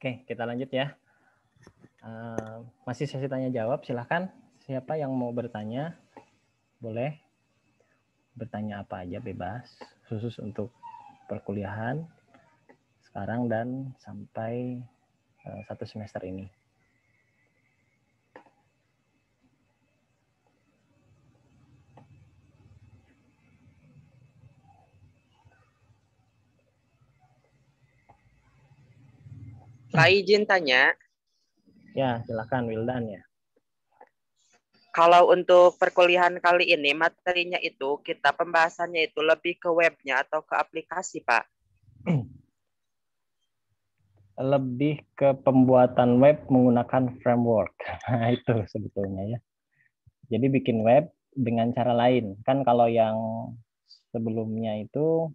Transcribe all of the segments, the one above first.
Oke, kita lanjut ya. Uh, masih sesi tanya jawab, silahkan. Siapa yang mau bertanya, boleh bertanya apa aja bebas, khusus untuk perkuliahan sekarang dan sampai uh, satu semester ini. Pak izin tanya. Ya, silakan Wildan ya. Kalau untuk perkuliahan kali ini materinya itu kita pembahasannya itu lebih ke webnya atau ke aplikasi, Pak? Lebih ke pembuatan web menggunakan framework. Nah, itu sebetulnya ya. Jadi bikin web dengan cara lain. Kan kalau yang sebelumnya itu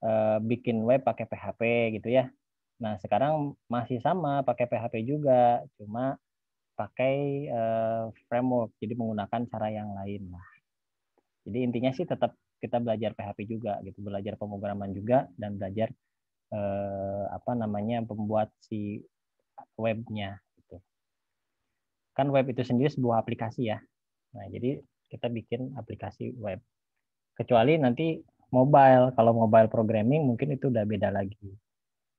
eh, bikin web pakai PHP gitu ya Nah, sekarang masih sama pakai PHP juga, cuma pakai uh, framework, jadi menggunakan cara yang lain lah. Jadi intinya sih tetap kita belajar PHP juga gitu, belajar pemrograman juga dan belajar uh, apa namanya pembuat si webnya gitu. Kan web itu sendiri sebuah aplikasi ya. Nah, jadi kita bikin aplikasi web. Kecuali nanti mobile, kalau mobile programming mungkin itu udah beda lagi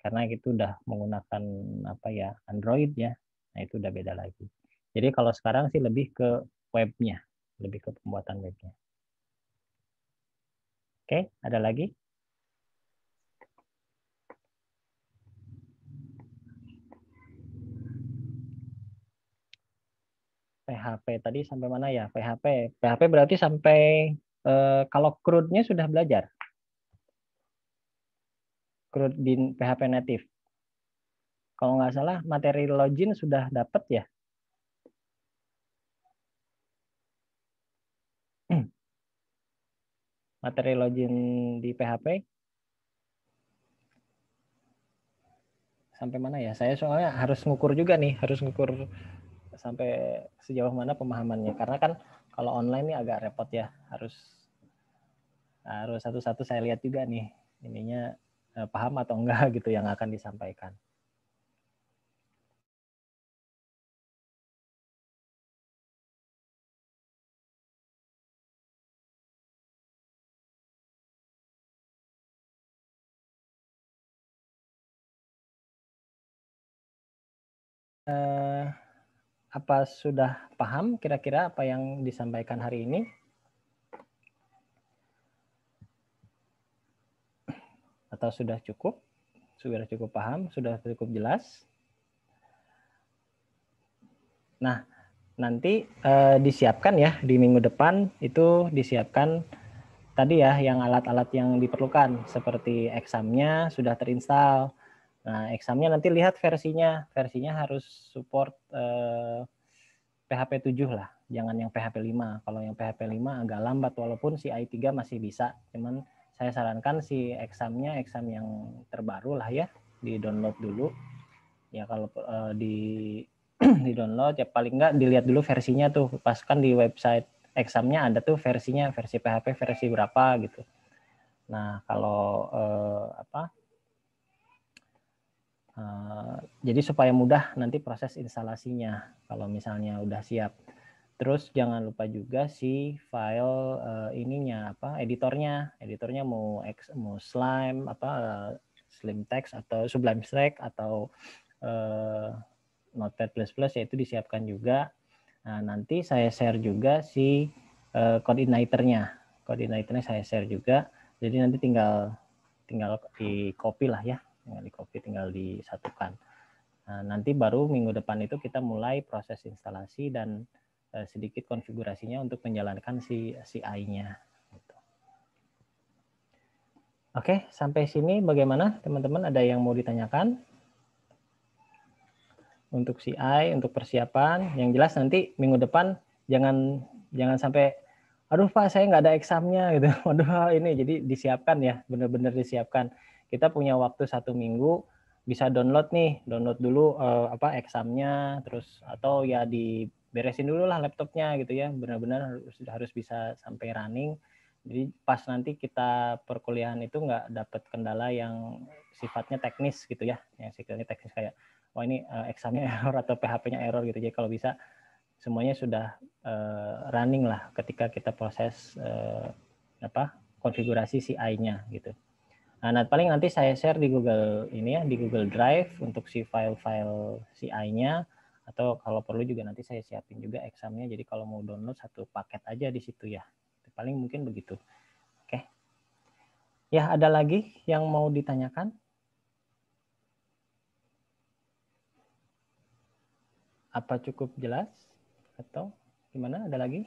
karena itu udah menggunakan apa ya Android ya nah itu udah beda lagi jadi kalau sekarang sih lebih ke webnya lebih ke pembuatan webnya oke ada lagi PHP tadi sampai mana ya PHP PHP berarti sampai eh, kalau CRUD-nya sudah belajar CRUD bin PHP native. Kalau nggak salah materi login sudah dapat ya. materi login di PHP. Sampai mana ya? Saya soalnya harus ngukur juga nih, harus ngukur sampai sejauh mana pemahamannya. Karena kan kalau online ini agak repot ya, harus harus satu-satu saya lihat juga nih ininya Eh, paham atau enggak gitu yang akan disampaikan. Eh, apa sudah paham kira-kira apa yang disampaikan hari ini? atau sudah cukup? Sudah cukup paham? Sudah cukup jelas? Nah, nanti eh, disiapkan ya di minggu depan itu disiapkan tadi ya yang alat-alat yang diperlukan seperti examnya sudah terinstall. Nah, examnya nanti lihat versinya. Versinya harus support eh, PHP 7 lah, jangan yang PHP 5. Kalau yang PHP 5 agak lambat walaupun si i3 masih bisa, cuman saya sarankan si examnya exam yang terbaru lah ya di download dulu ya kalau uh, di di download ya paling nggak dilihat dulu versinya tuh pas kan di website examnya ada tuh versinya versi PHP versi berapa gitu nah kalau uh, apa Uh, jadi supaya mudah nanti proses instalasinya kalau misalnya udah siap. Terus jangan lupa juga si file uh, ininya apa editornya, editornya mau X, mau slime apa uh, eh, slim text atau sublime stack atau uh, notepad plus plus yaitu disiapkan juga. Nah, nanti saya share juga si uh, code igniternya. Code igniternya saya share juga. Jadi nanti tinggal tinggal di copy lah ya, tinggal di copy, tinggal disatukan. Nah, nanti baru minggu depan itu kita mulai proses instalasi dan Eh, sedikit konfigurasinya untuk menjalankan si CI-nya. Gitu. Oke, sampai sini bagaimana teman-teman? Ada yang mau ditanyakan? Untuk CI, untuk persiapan. Yang jelas nanti minggu depan jangan jangan sampai, aduh Pak saya nggak ada examnya gitu. Waduh ini jadi disiapkan ya, benar-benar disiapkan. Kita punya waktu satu minggu, bisa download nih, download dulu eh, apa examnya, terus atau ya di beresin dulu lah laptopnya gitu ya benar-benar harus, harus bisa sampai running jadi pas nanti kita perkuliahan itu nggak dapat kendala yang sifatnya teknis gitu ya yang sifatnya teknis kayak wah oh, ini uh, examnya error atau PHP-nya error gitu jadi kalau bisa semuanya sudah uh, running lah ketika kita proses uh, apa konfigurasi CI-nya gitu nah, nah paling nanti saya share di Google ini ya di Google Drive untuk si file-file CI-nya atau kalau perlu juga nanti saya siapin juga examnya jadi kalau mau download satu paket aja di situ ya paling mungkin begitu oke ya ada lagi yang mau ditanyakan apa cukup jelas atau gimana ada lagi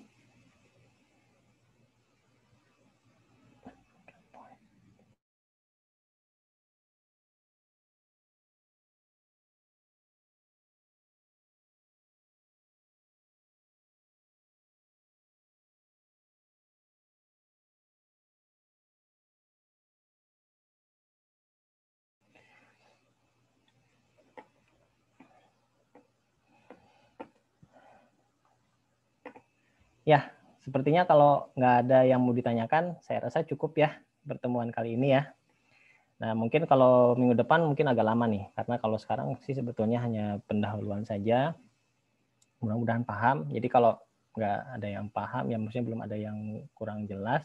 Ya, sepertinya kalau nggak ada yang mau ditanyakan, saya rasa cukup ya pertemuan kali ini ya. Nah, mungkin kalau minggu depan mungkin agak lama nih, karena kalau sekarang sih sebetulnya hanya pendahuluan saja. Mudah-mudahan paham. Jadi kalau nggak ada yang paham, ya maksudnya belum ada yang kurang jelas,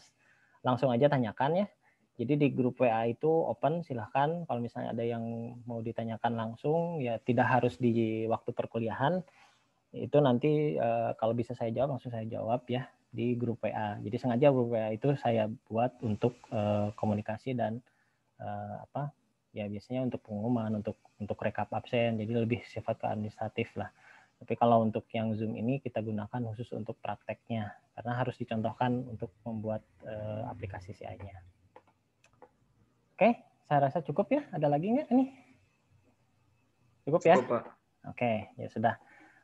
langsung aja tanyakan ya. Jadi di grup WA itu open, silahkan. Kalau misalnya ada yang mau ditanyakan langsung, ya tidak harus di waktu perkuliahan, itu nanti uh, kalau bisa saya jawab langsung saya jawab ya di grup WA. Jadi sengaja grup WA itu saya buat untuk uh, komunikasi dan uh, apa ya biasanya untuk pengumuman, untuk untuk rekap absen. Jadi lebih sifat ke administratif lah. Tapi kalau untuk yang Zoom ini kita gunakan khusus untuk prakteknya karena harus dicontohkan untuk membuat uh, aplikasi CI-nya. Oke, saya rasa cukup ya. Ada lagi nggak Ini Cukup ya. Cukup, Pak. Oke, ya sudah.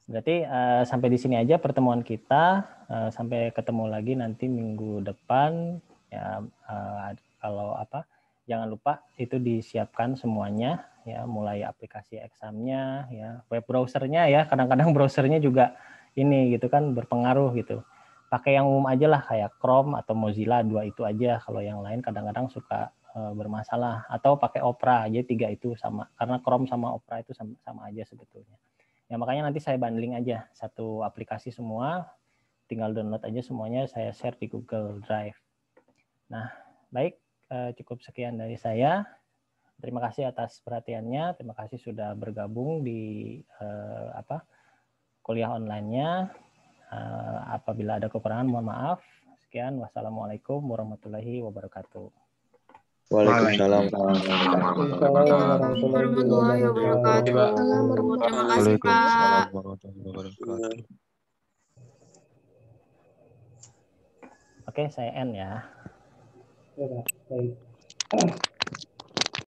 Berarti uh, sampai di sini aja pertemuan kita. Uh, sampai ketemu lagi nanti minggu depan. Ya, uh, kalau apa, jangan lupa itu disiapkan semuanya. Ya, mulai aplikasi examnya, ya, web browsernya ya. Kadang-kadang browsernya juga ini gitu kan berpengaruh gitu. Pakai yang umum aja lah kayak Chrome atau Mozilla dua itu aja. Kalau yang lain kadang-kadang suka uh, bermasalah atau pakai Opera aja tiga itu sama karena Chrome sama Opera itu sama, sama aja sebetulnya. Ya makanya nanti saya bundling aja satu aplikasi semua, tinggal download aja semuanya saya share di Google Drive. Nah, baik eh, cukup sekian dari saya. Terima kasih atas perhatiannya, terima kasih sudah bergabung di eh, apa kuliah onlinenya. Eh, apabila ada kekurangan mohon maaf. Sekian wassalamualaikum warahmatullahi wabarakatuh. Waalaikumsalam. Waalaikumsalam warahmatullahi wabarakatuh. Terima kasih Pak. Oke, saya end ya. Iya, baik. Ah.